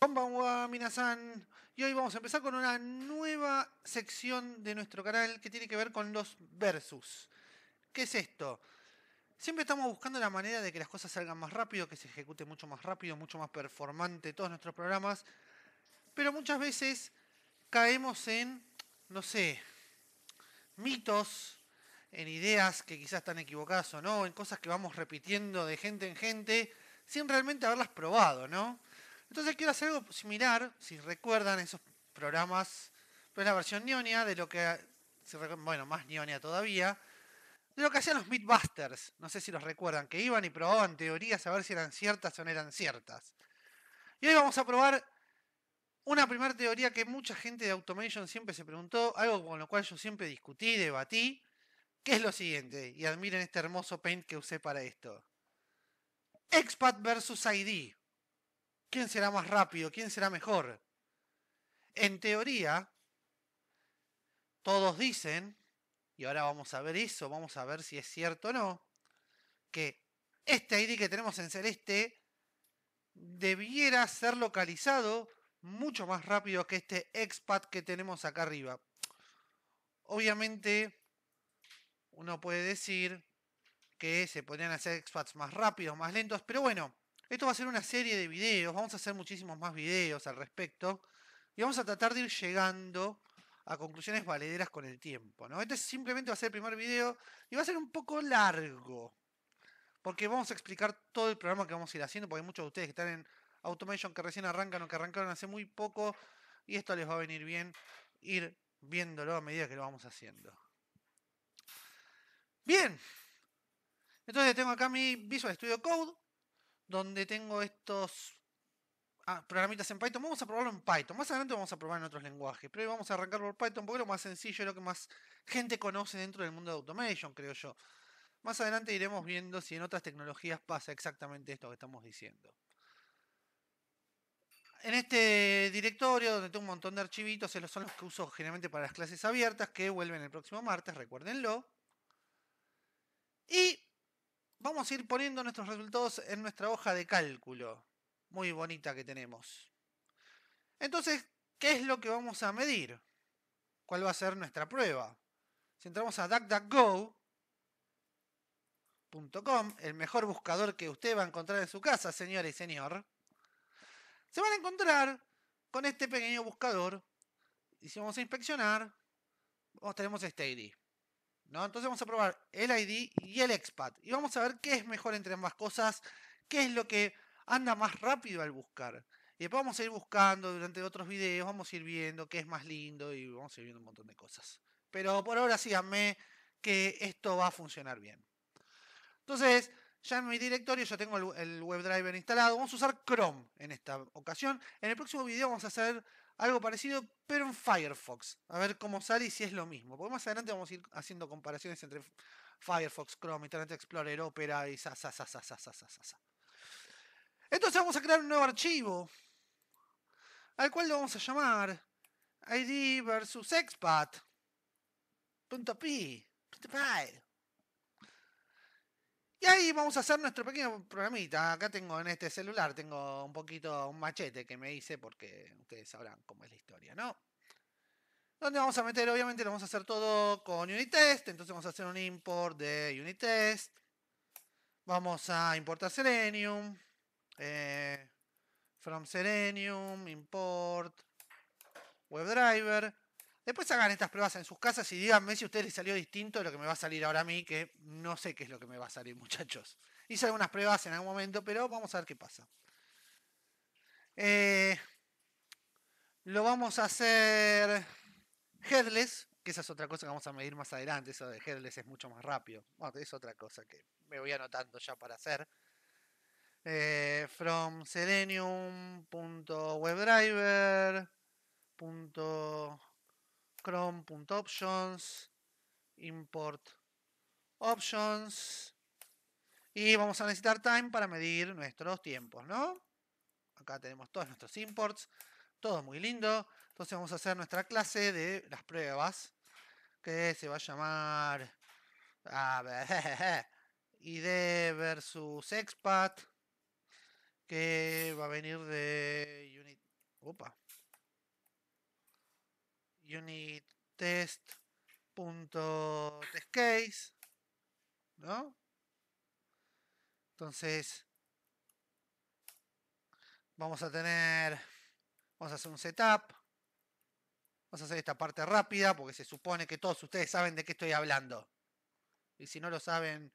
Konbanwa, Minasan. Y hoy vamos a empezar con una nueva sección de nuestro canal que tiene que ver con los versus. ¿Qué es esto? Siempre estamos buscando la manera de que las cosas salgan más rápido, que se ejecute mucho más rápido, mucho más performante todos nuestros programas. Pero muchas veces caemos en, no sé, mitos, en ideas que quizás están equivocadas o no, en cosas que vamos repitiendo de gente en gente, sin realmente haberlas probado, ¿no? Entonces quiero hacer algo similar, si recuerdan esos programas, pero la versión neónia, de lo que, bueno, más neónia todavía, de lo que hacían los Meatbusters. No sé si los recuerdan, que iban y probaban teorías a ver si eran ciertas o no eran ciertas. Y hoy vamos a probar una primera teoría que mucha gente de Automation siempre se preguntó, algo con lo cual yo siempre discutí, debatí, que es lo siguiente, y admiren este hermoso paint que usé para esto. Expat versus ID. ¿Quién será más rápido? ¿Quién será mejor? En teoría, todos dicen, y ahora vamos a ver eso, vamos a ver si es cierto o no, que este ID que tenemos en Celeste debiera ser localizado mucho más rápido que este expat que tenemos acá arriba. Obviamente, uno puede decir que se podrían hacer expats más rápidos, más lentos, pero bueno, esto va a ser una serie de videos, vamos a hacer muchísimos más videos al respecto y vamos a tratar de ir llegando a conclusiones valederas con el tiempo. ¿no? Este simplemente va a ser el primer video y va a ser un poco largo porque vamos a explicar todo el programa que vamos a ir haciendo porque hay muchos de ustedes que están en Automation que recién arrancan o que arrancaron hace muy poco y esto les va a venir bien ir viéndolo a medida que lo vamos haciendo. Bien, entonces tengo acá mi Visual Studio Code donde tengo estos ah, programitas en Python. Vamos a probarlo en Python. Más adelante vamos a probar en otros lenguajes. Pero vamos a arrancar por Python porque es lo más sencillo, es lo que más gente conoce dentro del mundo de Automation, creo yo. Más adelante iremos viendo si en otras tecnologías pasa exactamente esto que estamos diciendo. En este directorio, donde tengo un montón de archivitos, esos son los que uso generalmente para las clases abiertas, que vuelven el próximo martes, recuérdenlo. Y vamos a ir poniendo nuestros resultados en nuestra hoja de cálculo, muy bonita que tenemos. Entonces, ¿qué es lo que vamos a medir? ¿Cuál va a ser nuestra prueba? Si entramos a duckduckgo.com, el mejor buscador que usted va a encontrar en su casa, señora y señor, se van a encontrar con este pequeño buscador. Y si vamos a inspeccionar, tenemos este ID. Entonces vamos a probar el ID y el expat. Y vamos a ver qué es mejor entre ambas cosas, qué es lo que anda más rápido al buscar. Y después vamos a ir buscando durante otros videos, vamos a ir viendo qué es más lindo y vamos a ir viendo un montón de cosas. Pero por ahora síganme que esto va a funcionar bien. Entonces, ya en mi directorio yo tengo el, el webdriver instalado. Vamos a usar Chrome en esta ocasión. En el próximo video vamos a hacer algo parecido, pero en Firefox. A ver cómo sale y si es lo mismo. Porque más adelante vamos a ir haciendo comparaciones entre Firefox, Chrome, Internet Explorer, Opera y Entonces vamos a crear un nuevo archivo. Al cual lo vamos a llamar ID versus expat.py. Y ahí vamos a hacer nuestro pequeño programita. Acá tengo en este celular, tengo un poquito, un machete que me hice porque ustedes sabrán cómo es la historia, ¿no? Donde vamos a meter, obviamente lo vamos a hacer todo con Unitest. Entonces vamos a hacer un import de Unitest. Vamos a importar Selenium. Eh, from Selenium, import WebDriver. Después hagan estas pruebas en sus casas y díganme si a ustedes les salió distinto de lo que me va a salir ahora a mí, que no sé qué es lo que me va a salir, muchachos. Hice algunas pruebas en algún momento, pero vamos a ver qué pasa. Eh, lo vamos a hacer headless, que esa es otra cosa que vamos a medir más adelante. Eso de headless es mucho más rápido. es otra cosa que me voy anotando ya para hacer. Eh, from selenium.webdriver chrome.options, import options. Y vamos a necesitar time para medir nuestros tiempos, ¿no? Acá tenemos todos nuestros imports, todo muy lindo. Entonces vamos a hacer nuestra clase de las pruebas, que se va a llamar a ver, ID versus expat, que va a venir de unit. Opa, unit test case, ¿no? Entonces, vamos a tener, vamos a hacer un setup. Vamos a hacer esta parte rápida porque se supone que todos ustedes saben de qué estoy hablando. Y si no lo saben,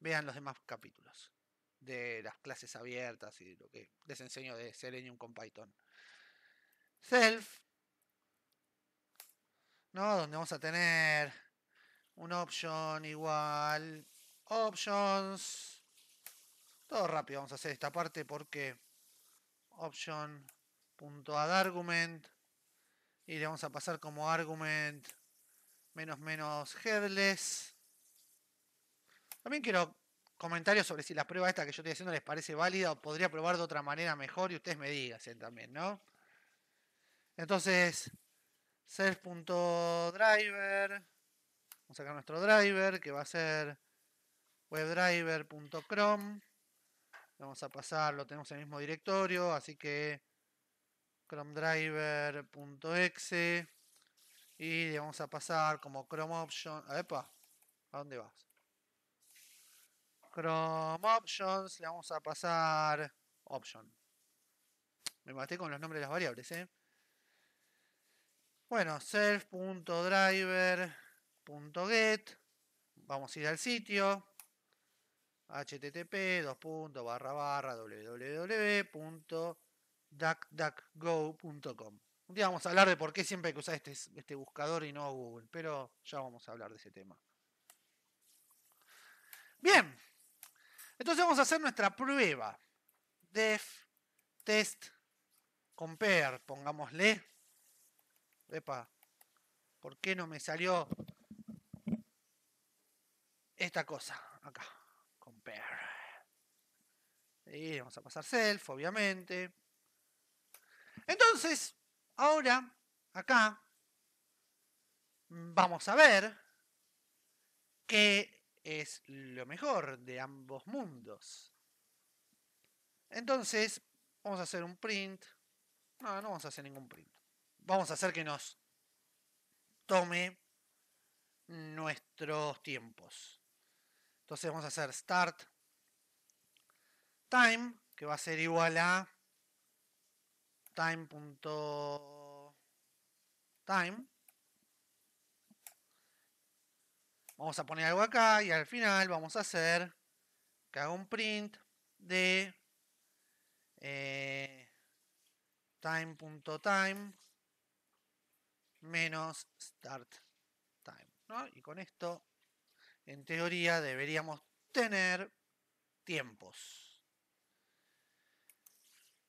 vean los demás capítulos de las clases abiertas y lo que les enseño de Selenium con Python. Self donde vamos a tener un option igual options. Todo rápido vamos a hacer esta parte porque option.addArgument y le vamos a pasar como argument menos menos headless. También quiero comentarios sobre si la prueba esta que yo estoy haciendo les parece válida o podría probar de otra manera mejor y ustedes me digan también, ¿no? Entonces, self.driver. Vamos a sacar nuestro driver que va a ser webdriver.chrome. Vamos a pasar, lo tenemos en el mismo directorio, así que chromedriver.exe y le vamos a pasar como chrome option. Epa, ¿a dónde vas? Chrome options, le vamos a pasar option. Me maté con los nombres de las variables, ¿eh? Bueno, self.driver.get. Vamos a ir al sitio. http dos barra, www.duckduckgo.com. Un día vamos a hablar de por qué siempre hay que usar este, este buscador y no Google, pero ya vamos a hablar de ese tema. Bien, entonces vamos a hacer nuestra prueba. Def, test, compare, pongámosle. Epa, ¿por qué no me salió esta cosa? Acá, compare. Y vamos a pasar self, obviamente. Entonces, ahora, acá, vamos a ver qué es lo mejor de ambos mundos. Entonces, vamos a hacer un print. No, no vamos a hacer ningún print vamos a hacer que nos tome nuestros tiempos. Entonces vamos a hacer start time, que va a ser igual a time.time. Vamos a poner algo acá y al final vamos a hacer que haga un print de time.time. Eh, menos start time. Y con esto, en teoría, deberíamos tener tiempos.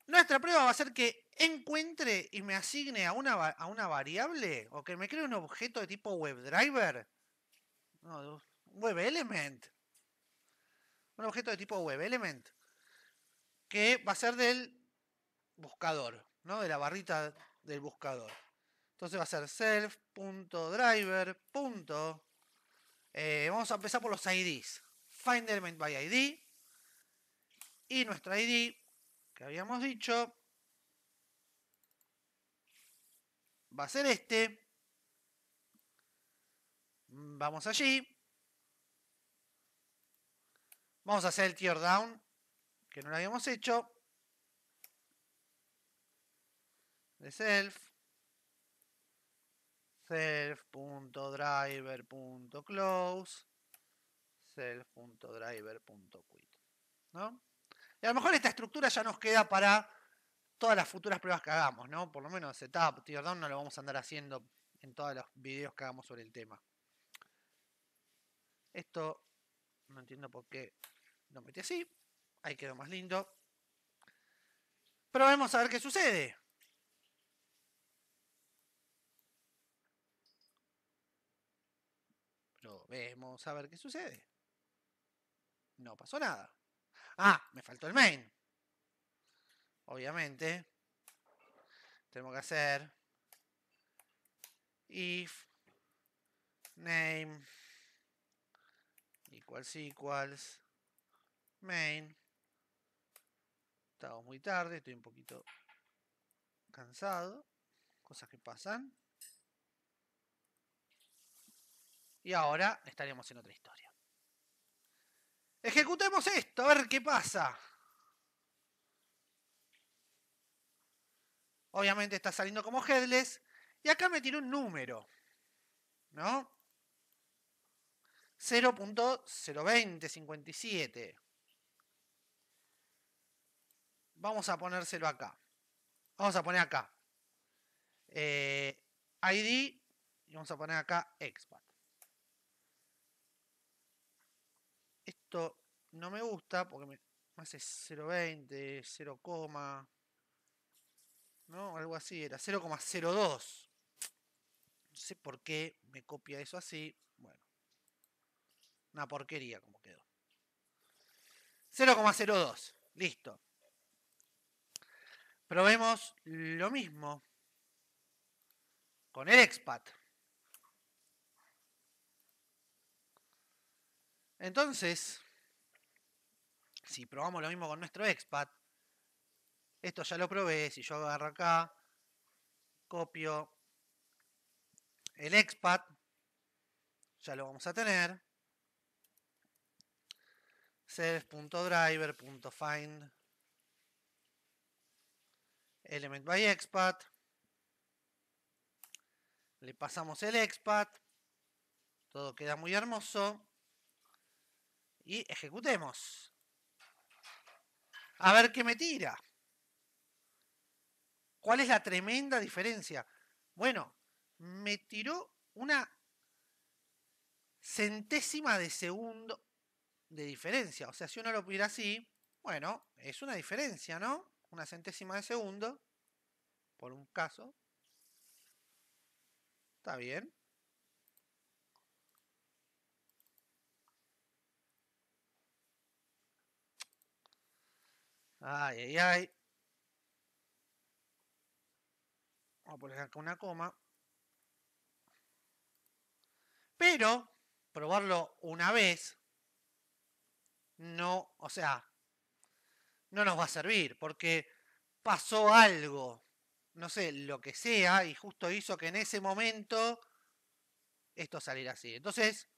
Nuestra prueba va a ser que encuentre y me asigne a una, a una variable o que me cree un objeto de tipo WebDriver. No, WebElement. Un objeto de tipo WebElement. Que va a ser del buscador, ¿no? De la barrita del buscador. Entonces va a ser self.driver. Eh, vamos a empezar por los IDs. Find element by ID. Y nuestra ID, que habíamos dicho, va a ser este. Vamos allí. Vamos a hacer el tear que no lo habíamos hecho. De self self.driver.close, self.driver.quit. ¿no? Y a lo mejor esta estructura ya nos queda para todas las futuras pruebas que hagamos, ¿no? Por lo menos setup, tier no lo vamos a andar haciendo en todos los videos que hagamos sobre el tema. Esto no entiendo por qué lo metí así. Ahí quedó más lindo. Pero a ver qué sucede. vemos a ver qué sucede. No pasó nada. Ah, me faltó el main. Obviamente, tenemos que hacer if name equals equals main. Estamos muy tarde, estoy un poquito cansado. Cosas que pasan. Y ahora estaremos en otra historia. Ejecutemos esto, a ver qué pasa. Obviamente está saliendo como headless. Y acá me tiene un número. ¿No? 0.02057. Vamos a ponérselo acá. Vamos a poner acá. Eh, ID. Y vamos a poner acá expat. esto no me gusta porque me, hace 0.20, 0, ¿no? Algo así era, 0,02. No sé por qué me copia eso así. Bueno, una porquería como quedó. 0,02, listo. Probemos lo mismo con el expat. Entonces, si probamos lo mismo con nuestro expat, esto ya lo probé, si yo agarro acá, copio el expat, ya lo vamos a tener, self.driver.find element by expat, le pasamos el expat, todo queda muy hermoso, y ejecutemos. A ver qué me tira. ¿Cuál es la tremenda diferencia? Bueno, me tiró una centésima de segundo de diferencia. O sea, si uno lo pide así, bueno, es una diferencia, ¿no? Una centésima de segundo, por un caso. Está bien. Ay, ay, ay. Vamos a poner acá una coma. Pero probarlo una vez no, o sea, no nos va a servir porque pasó algo, no sé, lo que sea, y justo hizo que en ese momento esto saliera así. Entonces,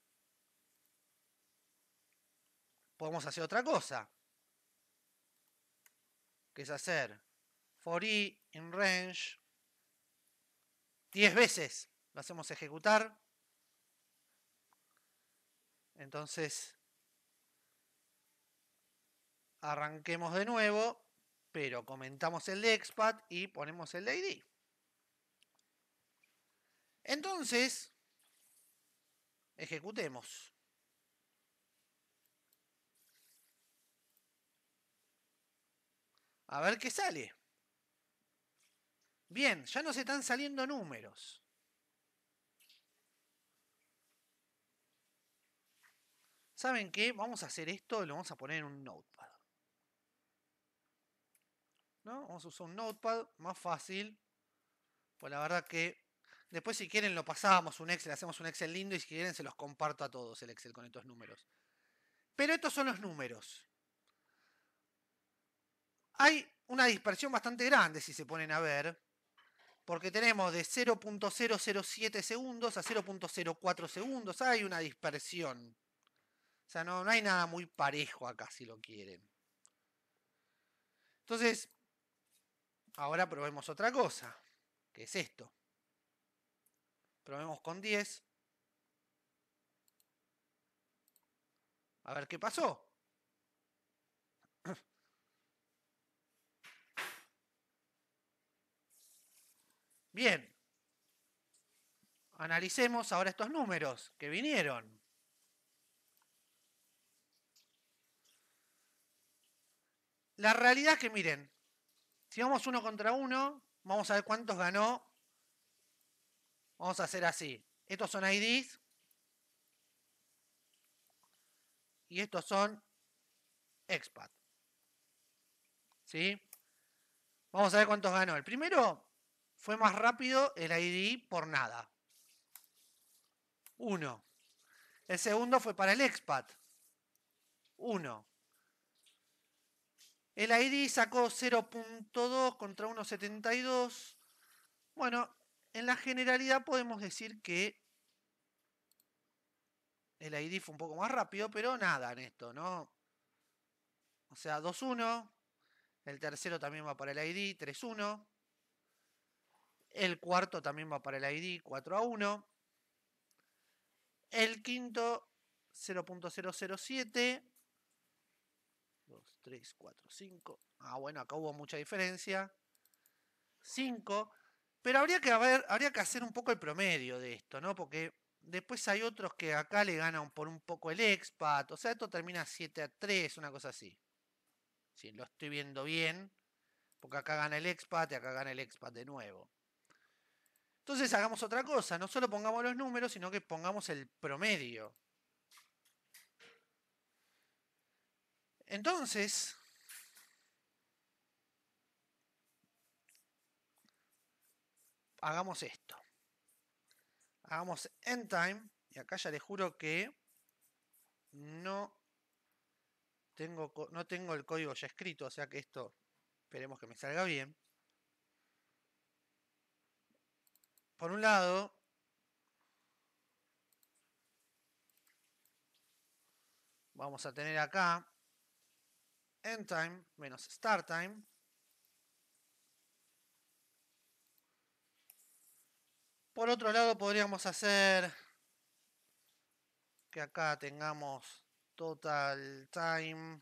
podemos hacer otra cosa que es hacer for i in range 10 veces. Lo hacemos ejecutar. Entonces, arranquemos de nuevo, pero comentamos el expat y ponemos el de ID. Entonces, ejecutemos. A ver qué sale. Bien, ya no se están saliendo números. ¿Saben qué? Vamos a hacer esto y lo vamos a poner en un notepad. ¿No? Vamos a usar un notepad más fácil. Pues la verdad que después si quieren lo pasamos un Excel, hacemos un Excel lindo y si quieren se los comparto a todos el Excel con estos números. Pero estos son los números. Hay una dispersión bastante grande si se ponen a ver, porque tenemos de 0.007 segundos a 0.04 segundos, hay una dispersión. O sea, no, no hay nada muy parejo acá si lo quieren. Entonces, ahora probemos otra cosa, que es esto. Probemos con 10. A ver qué pasó. Bien, analicemos ahora estos números que vinieron. La realidad es que miren, si vamos uno contra uno, vamos a ver cuántos ganó. Vamos a hacer así. Estos son IDs. Y estos son expat. ¿Sí? Vamos a ver cuántos ganó. El primero fue más rápido el ID por nada. Uno. El segundo fue para el expat. Uno. El ID sacó 0.2 contra 1.72. Bueno, en la generalidad podemos decir que el ID fue un poco más rápido, pero nada en esto, ¿no? O sea, 2.1. El tercero también va para el ID, 3-1. El cuarto también va para el ID 4 a 1. El quinto 0.007. 2, 3, 4, 5. Ah, bueno, acá hubo mucha diferencia. 5. Pero habría que, haber, habría que hacer un poco el promedio de esto, ¿no? Porque después hay otros que acá le ganan por un poco el expat. O sea, esto termina 7 a 3, una cosa así. Si lo estoy viendo bien. Porque acá gana el expat y acá gana el expat de nuevo. Entonces hagamos otra cosa, no solo pongamos los números, sino que pongamos el promedio. Entonces, hagamos esto. Hagamos end time. Y acá ya les juro que no tengo, no tengo el código ya escrito, o sea que esto esperemos que me salga bien. Por un lado, vamos a tener acá end time menos start time. Por otro lado, podríamos hacer que acá tengamos total time.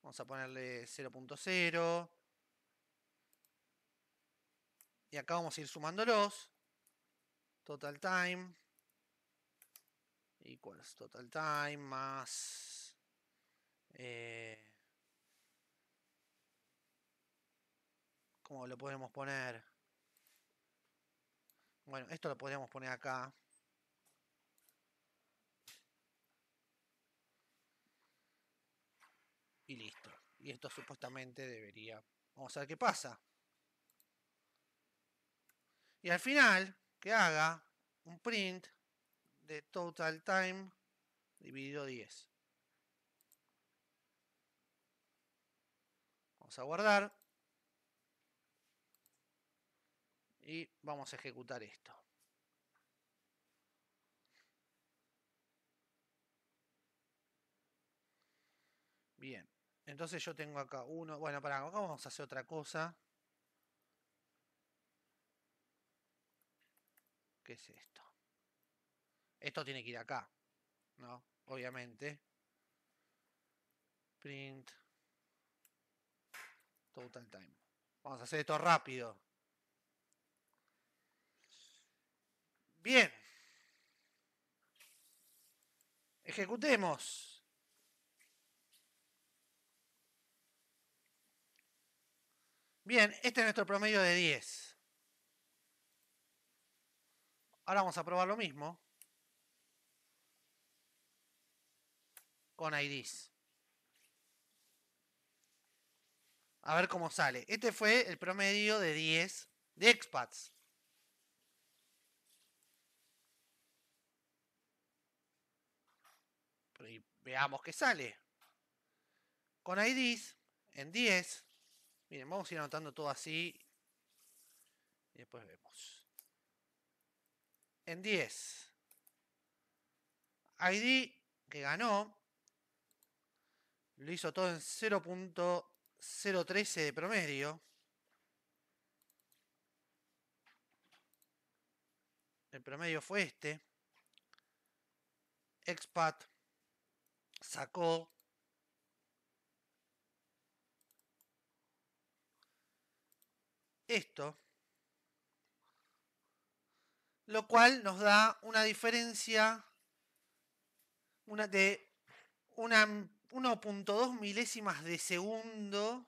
Vamos a ponerle 0.0. Y acá vamos a ir sumándolos total time equals total time más eh, ¿cómo lo podemos poner? bueno, esto lo podríamos poner acá y listo y esto supuestamente debería vamos a ver qué pasa y al final que haga un print de total time dividido 10. Vamos a guardar. Y vamos a ejecutar esto. Bien. Entonces yo tengo acá uno. Bueno, para acá vamos a hacer otra cosa. ¿Qué es esto? Esto tiene que ir acá, ¿no? Obviamente. Print. Total time. Vamos a hacer esto rápido. Bien. Ejecutemos. Bien, este es nuestro promedio de 10. Ahora vamos a probar lo mismo con IDs. A ver cómo sale. Este fue el promedio de 10 de expats. veamos qué sale. Con IDs en 10. Miren, vamos a ir anotando todo así. Y después vemos en 10. ID, que ganó, lo hizo todo en 0.013 de promedio. El promedio fue este. Expat sacó esto lo cual nos da una diferencia de 1.2 milésimas de segundo.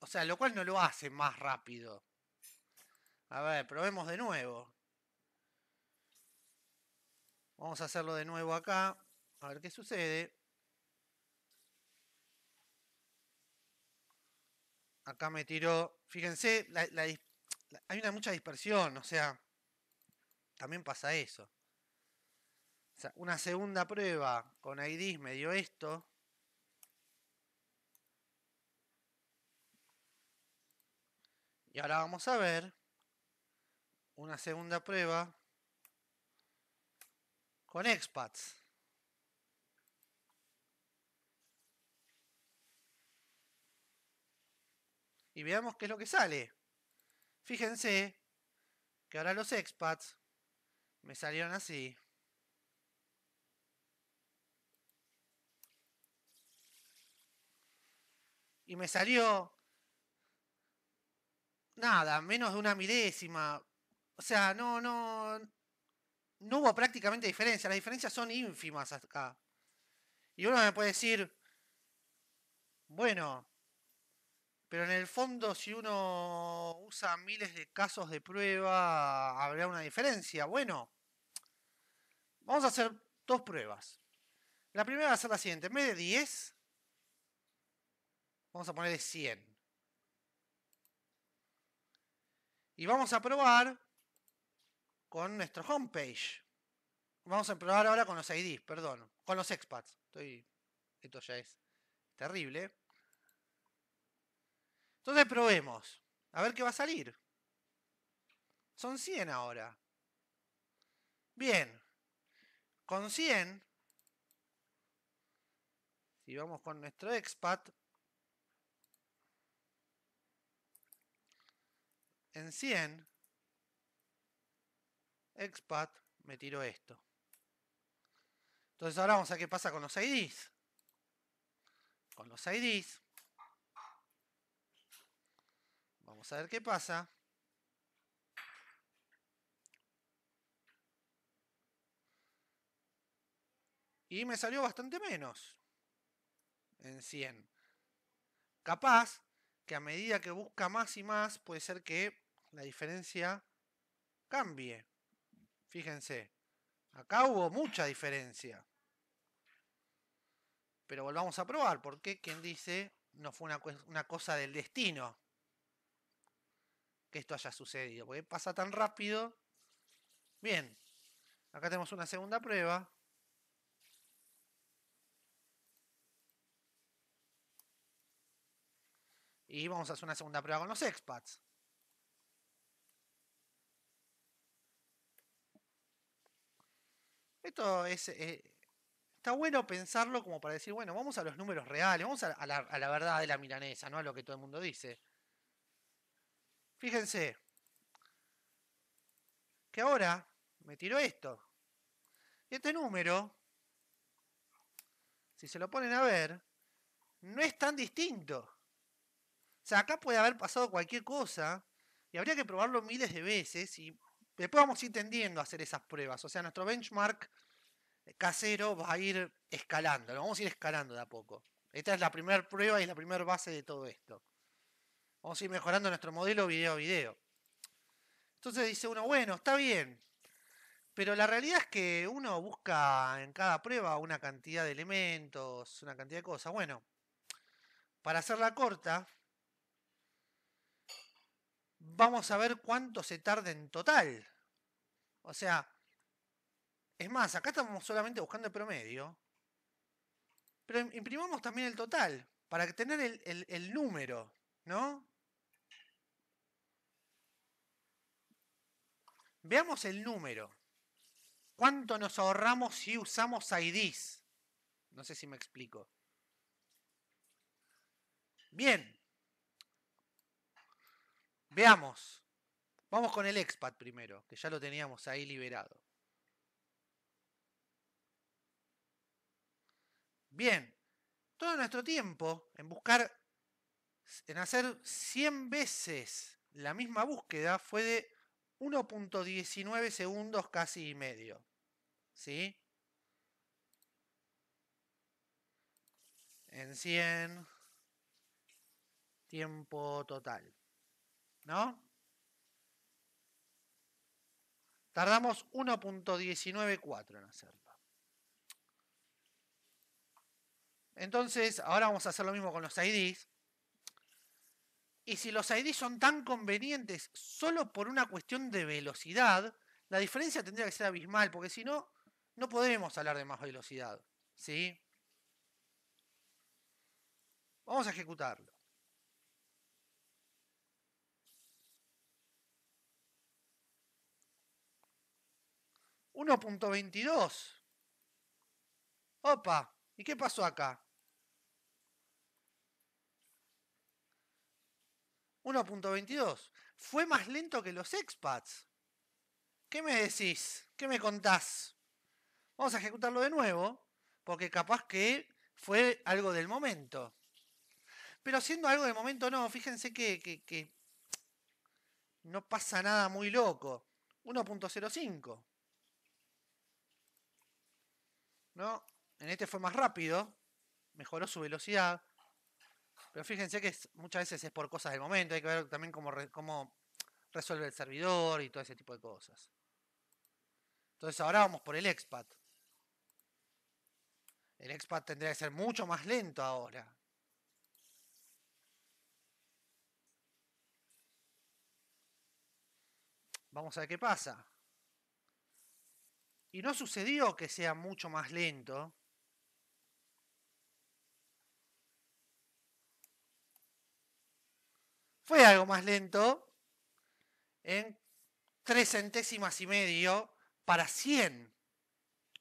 O sea, lo cual no lo hace más rápido. A ver, probemos de nuevo. Vamos a hacerlo de nuevo acá. A ver qué sucede. Acá me tiró. Fíjense la, la, hay una mucha dispersión, o sea, también pasa eso. una segunda prueba con IDs me dio esto. Y ahora vamos a ver una segunda prueba con expats. Y veamos qué es lo que sale. Fíjense que ahora los expats me salieron así. Y me salió nada, menos de una milésima. O sea, no, no, no hubo prácticamente diferencia. Las diferencias son ínfimas acá. Y uno me puede decir, bueno, pero en el fondo, si uno usa miles de casos de prueba, habrá una diferencia. Bueno, vamos a hacer dos pruebas. La primera va a ser la siguiente. En vez de 10, vamos a ponerle 100. Y vamos a probar con nuestro homepage. Vamos a probar ahora con los IDs, perdón. Con los expats. Estoy... Esto ya es terrible. Entonces probemos. A ver qué va a salir. Son 100 ahora. Bien. Con 100. Si vamos con nuestro expat. En 100. Expat. Me tiró esto. Entonces ahora vamos a ver qué pasa con los IDs. Con los IDs. Vamos a ver qué pasa. Y me salió bastante menos. En 100. Capaz que a medida que busca más y más, puede ser que la diferencia cambie. Fíjense. Acá hubo mucha diferencia. Pero volvamos a probar, porque quien dice no fue una, una cosa del destino que esto haya sucedido, porque pasa tan rápido. Bien, acá tenemos una segunda prueba. Y vamos a hacer una segunda prueba con los expats. Esto es, eh, está bueno pensarlo como para decir, bueno, vamos a los números reales, vamos a, la, a la verdad de la milanesa, no a lo que todo el mundo dice. Fíjense que ahora me tiró esto. este número, si se lo ponen a ver, no es tan distinto. O sea, acá puede haber pasado cualquier cosa y habría que probarlo miles de veces y después vamos a ir tendiendo a hacer esas pruebas. O sea, nuestro benchmark casero va a ir escalando, lo vamos a ir escalando de a poco. Esta es la primera prueba y la primera base de todo esto. Vamos a ir mejorando nuestro modelo video a video. Entonces dice uno, bueno, está bien. Pero la realidad es que uno busca en cada prueba una cantidad de elementos, una cantidad de cosas. Bueno, para hacerla corta, vamos a ver cuánto se tarda en total. O sea, es más, acá estamos solamente buscando el promedio. Pero imprimamos también el total, para tener el, el número, ¿no? Veamos el número. ¿Cuánto nos ahorramos si usamos IDs? No sé si me explico. Bien. Veamos. Vamos con el expat primero, que ya lo teníamos ahí liberado. Bien. Todo nuestro tiempo en buscar, en hacer 100 veces la misma búsqueda fue de 1.19 segundos casi y medio. ¿Sí? En 100. Tiempo total. ¿No? Tardamos 1.194 en hacerlo. Entonces, ahora vamos a hacer lo mismo con los IDs. Y si los ID son tan convenientes solo por una cuestión de velocidad, la diferencia tendría que ser abismal, porque si no, no podemos hablar de más velocidad. ¿Sí? Vamos a ejecutarlo. ¿1.22? Opa, ¿y qué pasó acá? 1.22. Fue más lento que los expats. ¿Qué me decís? ¿Qué me contás? Vamos a ejecutarlo de nuevo, porque capaz que fue algo del momento. Pero siendo algo del momento, no, fíjense que, no pasa nada muy loco. 1.05. ¿No? En este fue más rápido, mejoró su velocidad. Pero fíjense que muchas veces es por cosas del momento, hay que ver también cómo, cómo resuelve el servidor y todo ese tipo de cosas. Entonces ahora vamos por el expat. El expat tendría que ser mucho más lento ahora. Vamos a ver qué pasa. Y no sucedió que sea mucho más lento. Fue algo más lento, en tres centésimas y medio para 100.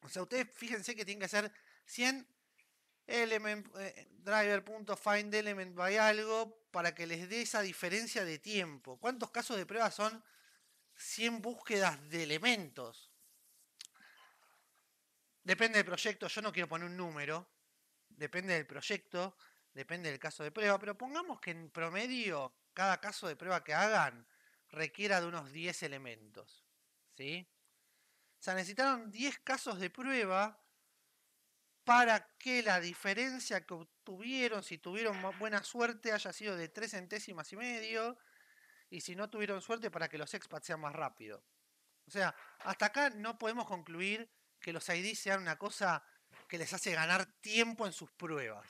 O sea, ustedes fíjense que tienen que hacer 100 element, eh, driver.findelement. find algo para que les dé esa diferencia de tiempo. ¿Cuántos casos de prueba son 100 búsquedas de elementos? Depende del proyecto, yo no quiero poner un número. Depende del proyecto, depende del caso de prueba, pero pongamos que en promedio cada caso de prueba que hagan requiera de unos 10 elementos. ¿Sí? O sea, necesitaron 10 casos de prueba para que la diferencia que obtuvieron, si tuvieron buena suerte, haya sido de 3 centésimas y medio, y si no tuvieron suerte, para que los expats sean más rápido. O sea, hasta acá no podemos concluir que los ID sean una cosa que les hace ganar tiempo en sus pruebas.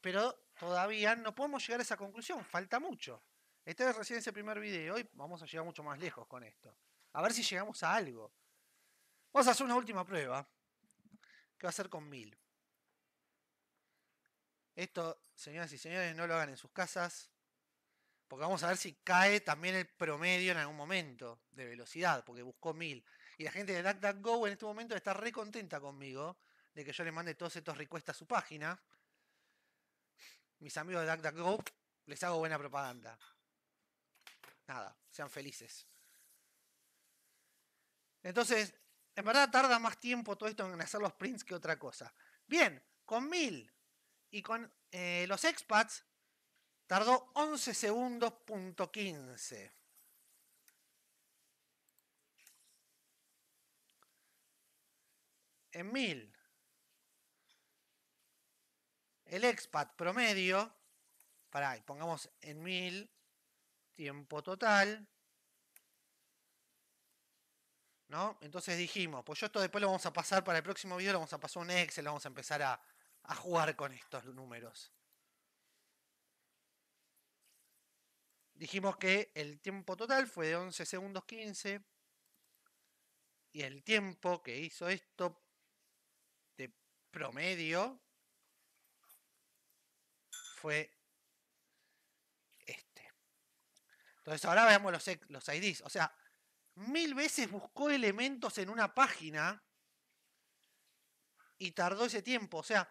Pero todavía no podemos llegar a esa conclusión, falta mucho. Este es recién ese primer video y vamos a llegar mucho más lejos con esto. A ver si llegamos a algo. Vamos a hacer una última prueba, ¿Qué va a hacer con 1000. Esto, señoras y señores, no lo hagan en sus casas, porque vamos a ver si cae también el promedio en algún momento de velocidad, porque buscó 1000. Y la gente de DuckDuckGo en este momento está re contenta conmigo de que yo le mande todos estos requests a su página mis amigos de DuckDuckGo, les hago buena propaganda. Nada, sean felices. Entonces, en verdad tarda más tiempo todo esto en hacer los prints que otra cosa. Bien, con 1000 y con eh, los expats tardó 11 segundos.15. En 1000 el expat promedio, para, pongamos en 1000, tiempo total. Entonces dijimos, pues yo esto después lo vamos a pasar para el próximo video, lo vamos a pasar a un Excel, vamos a empezar a, a jugar con estos números. Dijimos que el tiempo total fue de 11 segundos 15 y el tiempo que hizo esto de promedio fue este. Entonces ahora veamos los, IDs. O sea, mil veces buscó elementos en una página y tardó ese tiempo. O sea,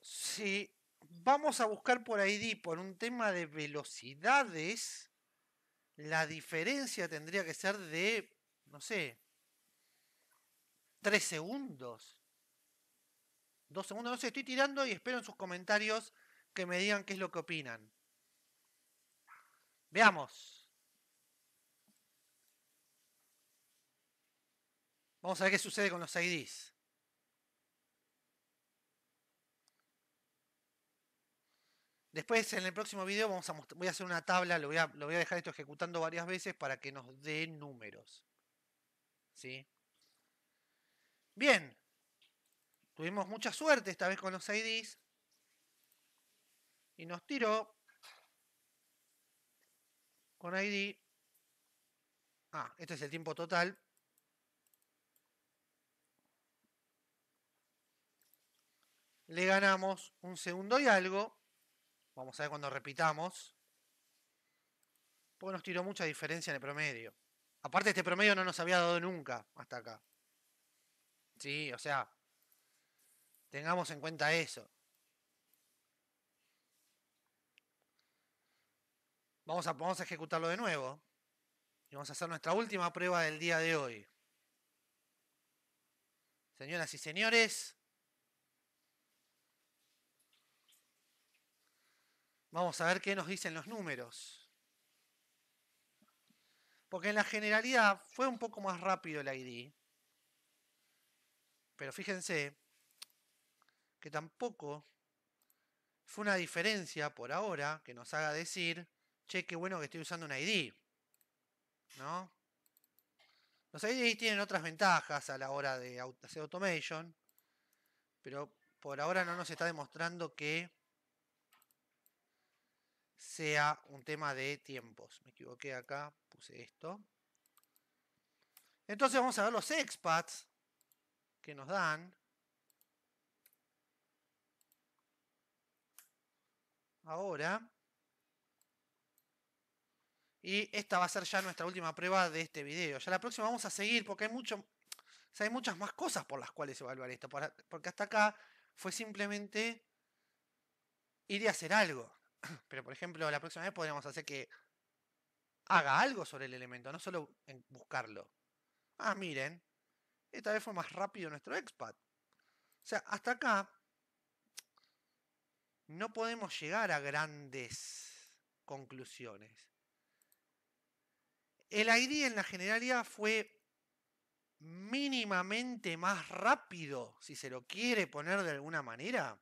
si vamos a buscar por ID por un tema de velocidades, la diferencia tendría que ser de, no sé, tres segundos. Dos segundos, no sé, estoy tirando y espero en sus comentarios que me digan qué es lo que opinan. Veamos. Vamos a ver qué sucede con los IDs. Después en el próximo video voy a hacer una tabla, lo voy, a, lo voy a dejar esto ejecutando varias veces para que nos dé números. ¿Sí? Bien, Tuvimos mucha suerte esta vez con los IDs. Y nos tiró con ID. Ah, este es el tiempo total. Le ganamos un segundo y algo. Vamos a ver cuando repitamos. pues nos tiró mucha diferencia en el promedio. Aparte, este promedio no nos había dado nunca hasta acá. Sí, o sea, Tengamos en cuenta eso. Vamos a, ejecutarlo de nuevo. Y vamos a hacer nuestra última prueba del día de hoy. Señoras y señores, vamos a ver qué nos dicen los números. Porque en la generalidad fue un poco más rápido el ID. Pero fíjense tampoco fue una diferencia por ahora que nos haga decir, che, qué bueno que estoy usando un ID. ¿No? Los IDs tienen otras ventajas a la hora de hacer automation, pero por ahora no nos está demostrando que sea un tema de tiempos. Me equivoqué acá, puse esto. Entonces vamos a ver los expats que nos dan. ahora. Y esta va a ser ya nuestra última prueba de este video. Ya la próxima vamos a seguir porque hay, mucho, hay muchas más cosas por las cuales evaluar esto. Porque hasta acá fue simplemente ir a hacer algo. Pero por ejemplo, la próxima vez podríamos hacer que haga algo sobre el elemento, no solo en buscarlo. Ah, miren, esta vez fue más rápido nuestro expat. O sea, hasta acá no podemos llegar a grandes conclusiones. El ID en la generalidad fue mínimamente más rápido, si se lo quiere poner de alguna manera.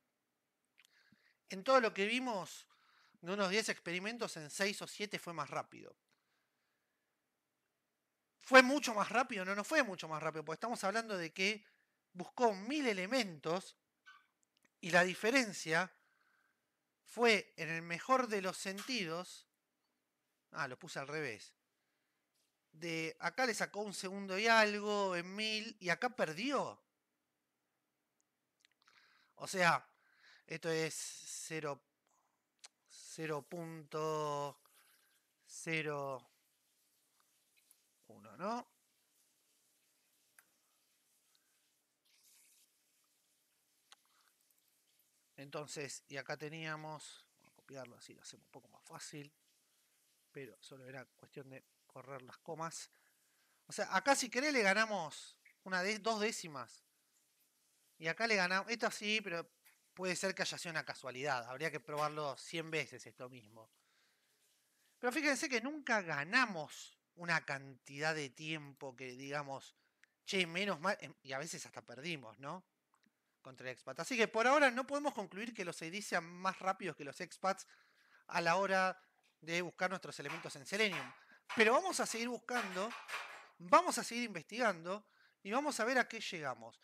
En todo lo que vimos de unos 10 experimentos, en 6 o 7 fue más rápido. ¿Fue mucho más rápido? No, no fue mucho más rápido, porque estamos hablando de que buscó mil elementos y la diferencia fue en el mejor de los sentidos. Ah, lo puse al revés. De acá le sacó un segundo y algo en mil y acá perdió. O sea, esto es 0. 0.01, ¿no? Entonces, y acá teníamos, vamos a copiarlo así, lo hacemos un poco más fácil, pero solo era cuestión de correr las comas. O sea, acá si querés le ganamos una dos décimas. Y acá le ganamos, esto sí, pero puede ser que haya sido una casualidad. Habría que probarlo 100 veces esto mismo. Pero fíjense que nunca ganamos una cantidad de tiempo que digamos, che, menos mal, em, y a veces hasta perdimos, ¿no? contra Así que por ahora no podemos concluir que los ID sean más rápidos que los expats a la hora de buscar nuestros elementos en Selenium. Pero vamos a seguir buscando, vamos a seguir investigando y vamos a ver a qué llegamos.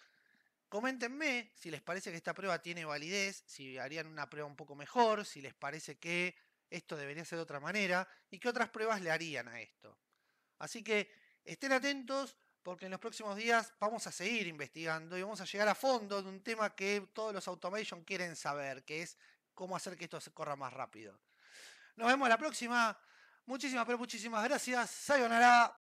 Coméntenme si les parece que esta prueba tiene validez, si harían una prueba un poco mejor, si les parece que esto debería ser de otra manera y qué otras pruebas le harían a esto. Así que estén atentos, porque en los próximos días vamos a seguir investigando y vamos a llegar a fondo de un tema que todos los automation quieren saber, que es cómo hacer que esto se corra más rápido. Nos vemos la próxima. Muchísimas, pero muchísimas gracias. Sayonara.